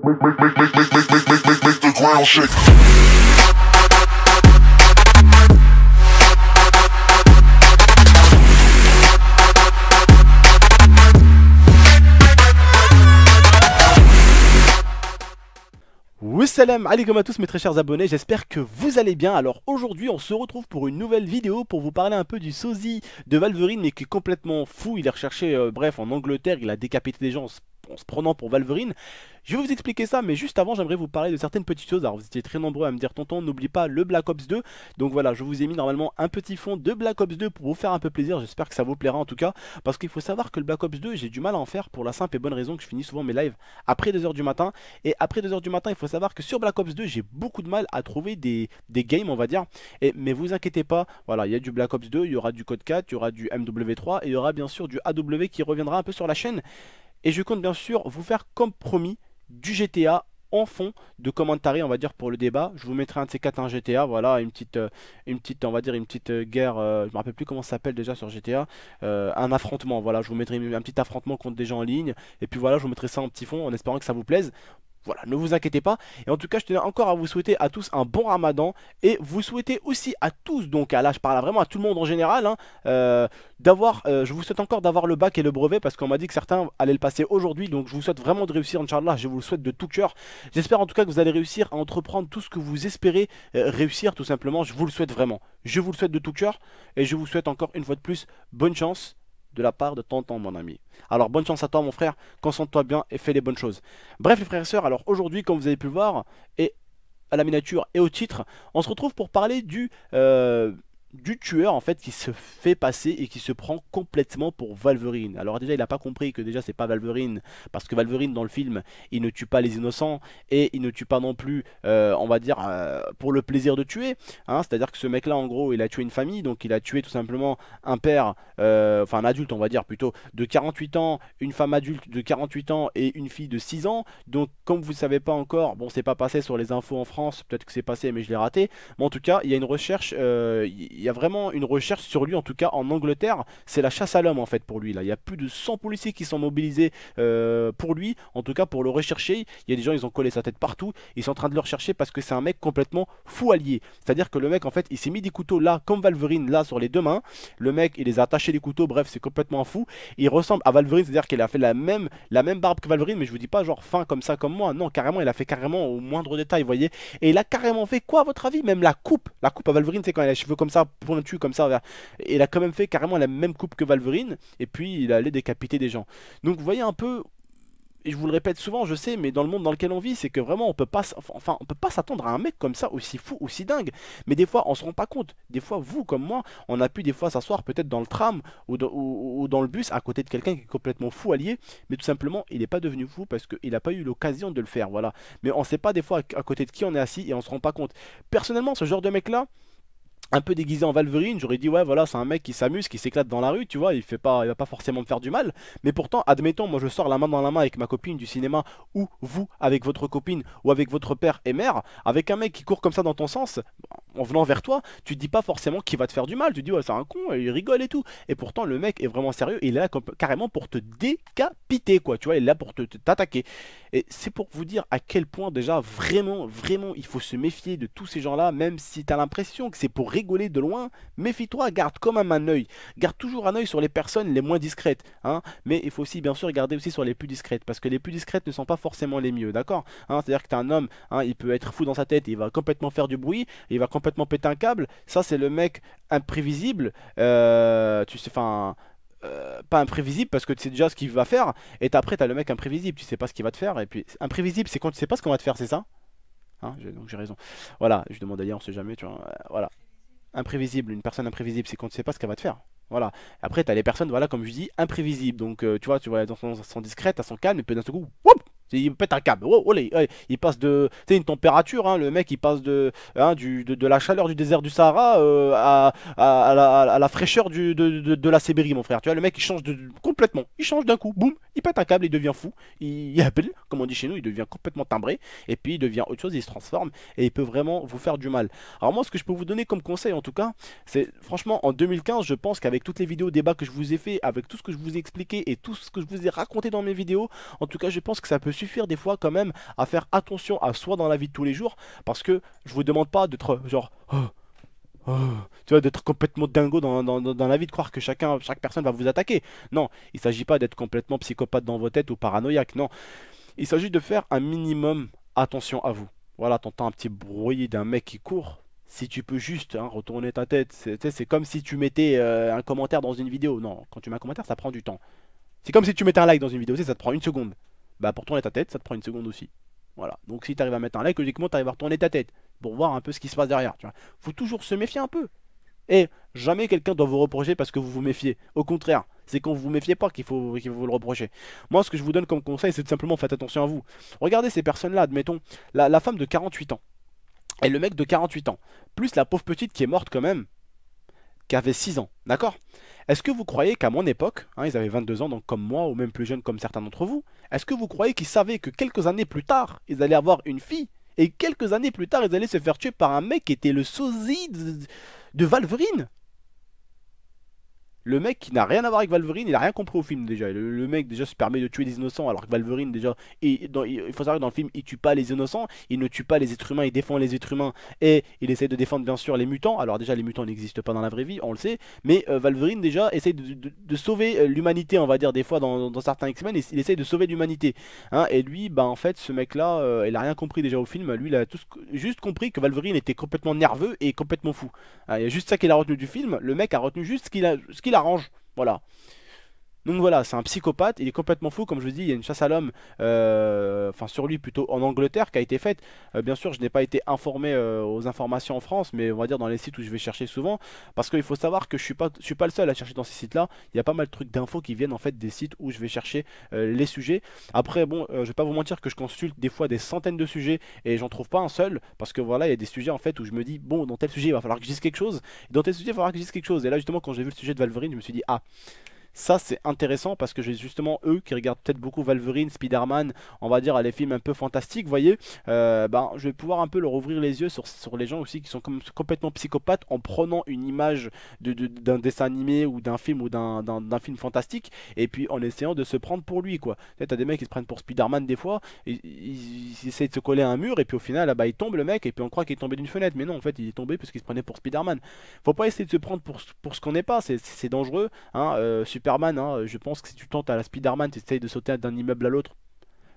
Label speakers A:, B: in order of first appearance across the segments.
A: Oui ground allez comme à tous mes très chers abonnés, j'espère que vous allez bien. Alors aujourd'hui on se retrouve pour une nouvelle vidéo pour vous parler un peu du sosie de Valverine mais qui est complètement fou, il est recherché euh, bref en Angleterre, il a décapité des gens en se prenant pour Valverine. Je vais vous expliquer ça, mais juste avant, j'aimerais vous parler de certaines petites choses. Alors, vous étiez très nombreux à me dire, tonton, n'oublie pas le Black Ops 2. Donc voilà, je vous ai mis normalement un petit fond de Black Ops 2 pour vous faire un peu plaisir. J'espère que ça vous plaira en tout cas. Parce qu'il faut savoir que le Black Ops 2, j'ai du mal à en faire pour la simple et bonne raison que je finis souvent mes lives après 2h du matin. Et après 2h du matin, il faut savoir que sur Black Ops 2, j'ai beaucoup de mal à trouver des, games, on va dire. Et, mais vous inquiétez pas, voilà, il y a du Black Ops 2, il y aura du Code 4, il y aura du MW3 et il y aura bien sûr du AW qui reviendra un peu sur la chaîne. Et je compte bien sûr vous faire comme promis du GTA en fond de commentary on va dire pour le débat je vous mettrai un de ces 4, un GTA voilà une petite euh, une petite on va dire une petite euh, guerre je euh, je me rappelle plus comment ça s'appelle déjà sur GTA un affrontement voilà je vous mettrai un petit affrontement contre des gens en ligne et puis voilà je vous mettrai ça en petit fond en espérant que ça vous plaise voilà, ne vous inquiétez pas. Et en tout cas, je tenais encore à vous souhaiter à tous un bon ramadan. Et vous souhaitez aussi à tous, donc à ah, là je parle vraiment à tout le monde en général, hein, euh, d'avoir, euh, je vous souhaite encore d'avoir le bac et le brevet parce qu'on m'a dit que certains allaient le passer aujourd'hui. Donc je vous souhaite vraiment de réussir, Inch'Allah. Je vous le souhaite de tout cœur. J'espère en tout cas que vous allez réussir à entreprendre tout ce que vous espérez euh, réussir, tout simplement. Je vous le souhaite vraiment. Je vous le souhaite de tout cœur. Et je vous souhaite encore une fois de plus bonne chance de la part de tonton, mon ami. Alors, bonne chance à toi, mon frère. Concentre-toi bien et fais les bonnes choses. Bref, les frères et sœurs, alors aujourd'hui, comme vous avez pu le voir, et à la miniature et au titre, on se retrouve pour parler du. Euh, du tueur en fait qui se fait passer et qui se prend complètement pour Valverine Alors déjà il n'a pas compris que déjà c'est pas Valverine parce que Valverine dans le film il ne tue pas les innocents et il ne tue pas non plus euh, on va dire euh, pour le plaisir de tuer. Hein. C'est-à-dire que ce mec là en gros il a tué une famille donc il a tué tout simplement un père, euh, enfin un adulte on va dire plutôt de 48 ans, une femme adulte de 48 ans et une fille de 6 ans. Donc comme vous ne savez pas encore, bon c'est pas passé sur les infos en France, peut-être que c'est passé mais je l'ai raté. Mais en tout cas il y a une recherche... Il y a vraiment une recherche sur lui, en tout cas en Angleterre. C'est la chasse à l'homme en fait pour lui. Là, il y a plus de 100 policiers qui sont mobilisés euh, pour lui, en tout cas pour le rechercher. Il y a des gens, ils ont collé sa tête partout. Ils sont en train de le rechercher parce que c'est un mec complètement fou allié. C'est-à-dire que le mec, en fait, il s'est mis des couteaux là, comme Valverine, là sur les deux mains. Le mec, il les a attachés des couteaux. Bref, c'est complètement fou. Il ressemble à Valverine, c'est-à-dire qu'il a fait la même, la même barbe que Valverine, mais je vous dis pas genre fin comme ça, comme moi. Non, carrément, il a fait carrément au moindre détail, vous voyez. Et il a carrément fait quoi, à votre avis Même la coupe. La coupe à Valverine, c'est quand elle a les cheveux comme ça pointu comme ça. Et il a quand même fait carrément la même coupe que Valverine et puis il allait décapiter des gens. Donc vous voyez un peu et je vous le répète souvent, je sais, mais dans le monde dans lequel on vit, c'est que vraiment on peut pas, enfin on peut pas s'attendre à un mec comme ça aussi fou, aussi dingue. Mais des fois, on se rend pas compte. Des fois, vous comme moi, on a pu des fois s'asseoir peut-être dans le tram ou, dans le bus à côté de quelqu'un qui est complètement fou allié, mais tout simplement il n'est pas devenu fou parce qu'il n'a pas eu l'occasion de le faire, voilà. Mais on ne sait pas des fois à, à côté de qui on est assis et on se rend pas compte. Personnellement, ce genre de mec là un peu déguisé en Valverine, j'aurais dit ouais voilà c'est un mec qui s'amuse, qui s'éclate dans la rue, tu vois, il fait pas, il va pas forcément me faire du mal. Mais pourtant, admettons, moi je sors la main dans la main avec ma copine du cinéma, ou vous avec votre copine, ou avec votre père et mère, avec un mec qui court comme ça dans ton sens, en venant vers toi, tu dis pas forcément qu'il va te faire du mal, tu dis ouais c'est un con, il rigole et tout. Et pourtant le mec est vraiment sérieux, il est là carrément pour te décapiter quoi, tu vois, il est là pour te t'attaquer. Et c'est pour vous dire à quel point déjà vraiment, vraiment, il faut se méfier de tous ces gens-là, même si t'as l'impression que c'est pour rigoler de loin, méfie-toi, garde comme un oeil. Garde toujours un oeil sur les personnes les moins discrètes, hein. Mais il faut aussi, bien sûr, garder aussi sur les plus discrètes, parce que les plus discrètes ne sont pas forcément les mieux, d'accord hein, C'est-à-dire que t'as un homme, hein, il peut être fou dans sa tête, il va complètement faire du bruit, il va complètement péter un câble. Ça, c'est le mec imprévisible, euh, tu sais, enfin. Euh, pas imprévisible parce que tu sais déjà ce qu'il va faire et après t'as le mec imprévisible tu sais pas ce qu'il va te faire et puis imprévisible c'est quand tu sais pas ce qu'on va te faire c'est ça Hein, donc j'ai raison. Voilà, je demande d'ailleurs, on sait jamais, tu vois. Euh, voilà imprévisible. Une personne imprévisible, c'est qu'on ne sait pas ce qu'elle va te faire. Voilà. Après, as les personnes, voilà, comme je dis, imprévisibles. Donc, euh, tu vois, tu vois, dans son, discrètes, discrète, à son calme, et puis d'un seul coup, WOUP il pète un câble. Oh, oh, il passe de. Tu une température, hein, le mec, il passe de, hein, du, de, de, la chaleur du désert du Sahara euh, à, à, la, à, la, fraîcheur du, de, de, de, la Sibérie, mon frère. Tu vois, le mec, il change de, complètement. Il change d'un coup. Boum, il pète un câble, il devient fou. Il, appelle, comme on dit chez nous, il devient complètement timbré. Et puis, il devient autre chose, il se transforme. Et il peut vraiment vous faire du mal. Alors, moi, ce que je peux vous donner comme conseil, en tout cas, c'est franchement, en 2015, je pense qu'avec toutes les vidéos débats que je vous ai fait, avec tout ce que je vous ai expliqué et tout ce que je vous ai raconté dans mes vidéos, en tout cas, je pense que ça peut suffire des fois quand même à faire attention à soi dans la vie de tous les jours, parce que je vous demande pas d'être genre... Oh, oh, tu vois, d'être complètement dingo dans, dans, dans, la vie, de croire que chacun, chaque personne va vous attaquer. Non, il s'agit pas d'être complètement psychopathe dans vos têtes ou paranoïaque, non. Il s'agit de faire un minimum attention à vous. Voilà, t'entends un petit bruit d'un mec qui court, si tu peux juste hein, retourner ta tête, c'est comme si tu mettais euh, un commentaire dans une vidéo. Non, quand tu mets un commentaire, ça prend du temps. C'est comme si tu mettais un like dans une vidéo, ça te prend une seconde bah pour tourner ta tête, ça te prend une seconde aussi. Voilà. Donc si tu arrives à mettre un like, logiquement, tu arrives à retourner ta tête pour voir un peu ce qui se passe derrière. Tu vois. Faut toujours se méfier un peu. Et jamais quelqu'un doit vous reprocher parce que vous vous méfiez. Au contraire, c'est quand vous vous méfiez pas qu'il faut, qu'il vous le reprocher. Moi, ce que je vous donne comme conseil, c'est de simplement faites attention à vous. Regardez ces personnes-là, admettons, la, la femme de 48 ans et le mec de 48 ans, plus la pauvre petite qui est morte quand même, qui avait 6 ans, d'accord est-ce que vous croyez qu'à mon époque, hein, ils avaient 22 ans, donc comme moi, ou même plus jeunes comme certains d'entre vous, est-ce que vous croyez qu'ils savaient que quelques années plus tard, ils allaient avoir une fille, et quelques années plus tard, ils allaient se faire tuer par un mec qui était le sosie de, de Valverine le mec qui n'a rien à voir avec Wolverine, il a rien compris au film déjà. Le, mec déjà se permet de tuer des innocents alors que Wolverine déjà, il, dans, il, faut savoir que dans le film, il tue pas les innocents, il ne tue pas les êtres humains, il défend les êtres humains et il essaie de défendre bien sûr les mutants. Alors déjà les mutants n'existent pas dans la vraie vie, on le sait, mais Valverine euh, déjà essaie de, sauver euh, l'humanité, on va dire des fois dans, certains X-Men, il, il essaie de sauver l'humanité. Hein, et lui, bah en fait, ce mec-là, euh, il a rien compris déjà au film. Lui, il a tout, juste compris que Wolverine était complètement nerveux et complètement fou. Hein. il y a juste ça qu'il a retenu du film. Le mec a retenu juste ce qu'il a, l'arrange. Voilà. Donc voilà, c'est un psychopathe, il est complètement fou, comme je vous dis, il y a une chasse à l'homme, euh, enfin sur lui plutôt en Angleterre, qui a été faite. Euh, bien sûr, je n'ai pas été informé euh, aux informations en France, mais on va dire dans les sites où je vais chercher souvent, parce qu'il faut savoir que je suis pas, je suis pas le seul à chercher dans ces sites-là. Il y a pas mal de trucs d'infos qui viennent en fait des sites où je vais chercher les sujets. Après, bon, je vais pas vous mentir que je consulte des fois des centaines de sujets et j'en trouve pas un seul, parce que voilà, il y a des sujets en fait où je me dis bon, dans tel sujet il va falloir que je dise quelque chose, et dans tel sujet il va falloir que je dise quelque chose. Et là justement, quand j'ai vu le sujet de Valverine, je me suis dit ah. Ça, c'est intéressant parce que j'ai justement eux qui regardent peut-être beaucoup Wolverine, Spider-Man, on va dire les films un peu fantastiques, vous voyez, euh, ben, je vais pouvoir un peu leur ouvrir les yeux sur, sur les gens aussi qui sont comme, complètement psychopathes en prenant une image d'un de, dessin animé ou d'un film ou d'un film fantastique et puis en essayant de se prendre pour lui, quoi. Tu as des mecs qui se prennent pour Spider-Man des fois, ils, essayent de se coller à un mur et puis au final, là-bas, ah il tombe le mec et puis on croit qu'il est tombé d'une fenêtre, mais non, en fait, il est tombé parce qu'il se prenait pour Spider-Man. Faut pas essayer de se prendre pour, pour ce qu'on n'est pas, c'est dangereux, hein, euh, Superman, hein, je pense que si tu tentes à la Spiderman, man tu essayes de sauter d'un immeuble à l'autre.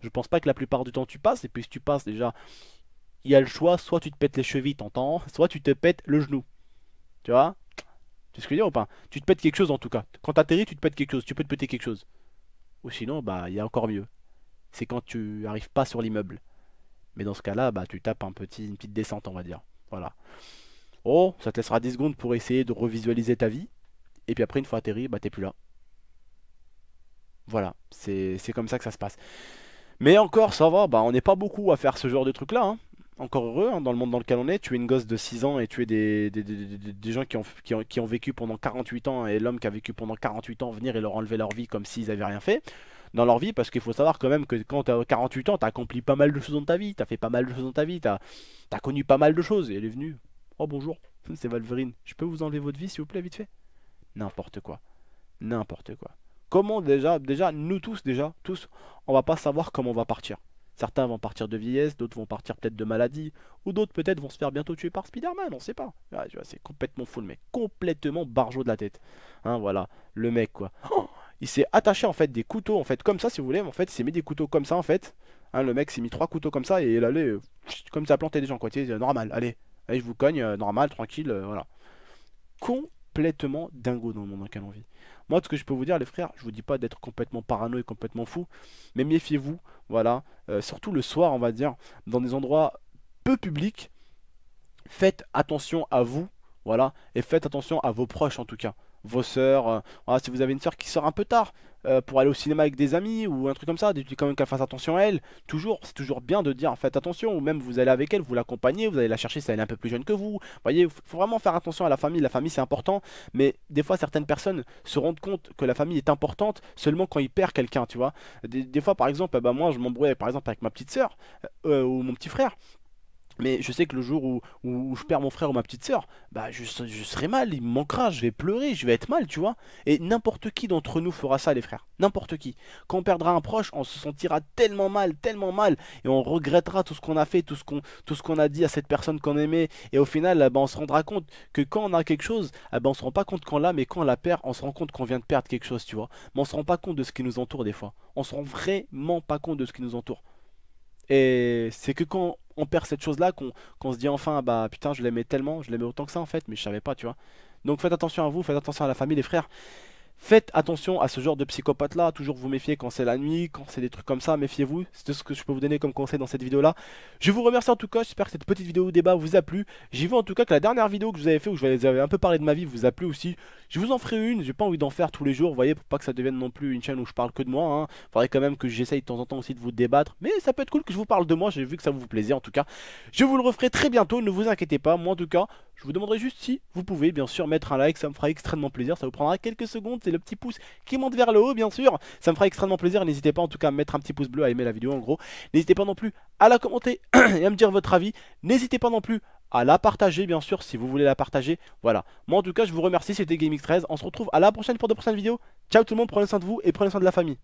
A: Je pense pas que la plupart du temps tu passes, et puis si tu passes déjà, il y a le choix, soit tu te pètes les chevilles, t'entends, soit tu te pètes le genou. Tu vois Tu sais ce que je veux dire ou pas Tu te pètes quelque chose en tout cas. Quand t'atterris, tu te pètes quelque chose, tu peux te péter quelque chose. Ou sinon, bah, il y a encore mieux. C'est quand tu arrives pas sur l'immeuble. Mais dans ce cas-là, bah, tu tapes un petit, une petite descente, on va dire. Voilà. Oh, ça te laissera 10 secondes pour essayer de revisualiser ta vie. Et puis après, une fois atterri, bah t'es plus là. Voilà, c'est comme ça que ça se passe. Mais encore, ça va, bah, on n'est pas beaucoup à faire ce genre de truc-là. Hein. Encore heureux, hein, dans le monde dans lequel on est, tuer une gosse de 6 ans et tuer des, des, gens qui ont, qui, ont, vécu pendant 48 ans et l'homme qui a vécu pendant 48 ans venir et leur enlever leur vie comme s'ils n'avaient rien fait dans leur vie parce qu'il faut savoir quand même que quand tu as 48 ans, tu accompli pas mal de choses dans ta vie, tu as fait pas mal de choses dans ta vie, tu as connu pas mal de choses et elle est venue. Oh bonjour, c'est Valverine, je peux vous enlever votre vie s'il vous plaît vite fait N'importe quoi. N'importe quoi. Comment déjà, déjà, nous tous déjà, tous, on va pas savoir comment on va partir. Certains vont partir de vieillesse, d'autres vont partir peut-être de maladie, ou d'autres peut-être vont se faire bientôt tuer par Spider-Man, on sait pas. c'est complètement fou mais mec, complètement barjot de la tête. Hein, voilà, le mec quoi. Oh, il s'est attaché en fait des couteaux en fait comme ça si vous voulez en fait il s'est mis des couteaux comme ça en fait hein, le mec s'est mis trois couteaux comme ça et il allait euh, comme ça planter des gens quoi tu sais, euh, normal allez allez je vous cogne euh, normal tranquille voilà con complètement dingo dans le monde dans lequel on vit. Moi, ce que je peux vous dire, les frères, je vous dis pas d'être complètement parano et complètement fou, mais méfiez-vous, voilà, euh, surtout le soir, on va dire, dans des endroits peu publics, faites attention à vous, voilà, et faites attention à vos proches en tout cas vos sœurs, euh, ah, si vous avez une sœur qui sort un peu tard euh, pour aller au cinéma avec des amis ou un truc comme ça, dites quand même qu'elle fasse attention à elle. Toujours, c'est toujours bien de dire faites attention, ou même vous allez avec elle, vous l'accompagnez, vous allez la chercher si elle est un peu plus jeune que vous. Voyez, faut vraiment faire attention à la famille, la famille c'est important, mais des fois certaines personnes se rendent compte que la famille est importante seulement quand ils perdent quelqu'un, tu vois. Des, fois par exemple, eh ben, moi je m'embrouille par exemple avec ma petite soeur euh, ou mon petit frère. Mais je sais que le jour où, je perds mon frère ou ma petite soeur, bah je, je serai mal, il me manquera, je vais pleurer, je vais être mal, tu vois. Et n'importe qui d'entre nous fera ça, les frères. N'importe qui. Quand on perdra un proche, on se sentira tellement mal, tellement mal, et on regrettera tout ce qu'on a fait, tout ce qu'on a dit à cette personne qu'on aimait. Et au final, eh ben, on se rendra compte que quand on a quelque chose, bah, on se rend pas compte qu'on l'a, mais quand on la perd, on se rend compte qu'on vient de perdre quelque chose, tu vois. Mais on se rend pas compte de ce qui nous entoure des fois. On se rend vraiment pas compte de ce qui nous entoure. Et c'est que quand on perd cette chose-là qu'on se dit enfin, bah putain, je l'aimais tellement, je l'aimais autant que ça en fait, mais je savais pas, tu vois. Donc faites attention à vous, faites attention à la famille, les frères. Faites attention à ce genre de psychopathe-là, toujours vous méfiez quand c'est la nuit, quand c'est des trucs comme ça, méfiez-vous, c'est ce que je peux vous donner comme conseil dans cette vidéo-là. Je vous remercie en tout cas, j'espère que cette petite vidéo débat vous a plu. J'ai vu en tout cas que la dernière vidéo que vous avez fait, où je vous avais un peu parlé de ma vie, vous a plu aussi. Je vous en ferai une, j'ai pas envie d'en faire tous les jours, vous voyez, pour pas que ça devienne non plus une chaîne où je parle que de moi. Hein. Faudrait quand même que j'essaye de temps en temps aussi de vous débattre, mais ça peut être cool que je vous parle de moi, j'ai vu que ça vous plaisait en tout cas. Je vous le referai très bientôt, ne vous inquiétez pas, moi en tout cas, je vous demanderai juste si vous pouvez bien sûr mettre un like, ça me fera extrêmement plaisir, ça vous prendra quelques secondes, c'est le petit pouce qui monte vers le haut bien sûr, ça me fera extrêmement plaisir, n'hésitez pas en tout cas à mettre un petit pouce bleu, à aimer la vidéo en gros, n'hésitez pas non plus à la commenter et à me dire votre avis, n'hésitez pas non plus à la partager bien sûr si vous voulez la partager, voilà. Moi en tout cas je vous remercie, c'était GameX13, on se retrouve à la prochaine pour de prochaines vidéos, ciao tout le monde, prenez soin de vous et prenez soin de la famille.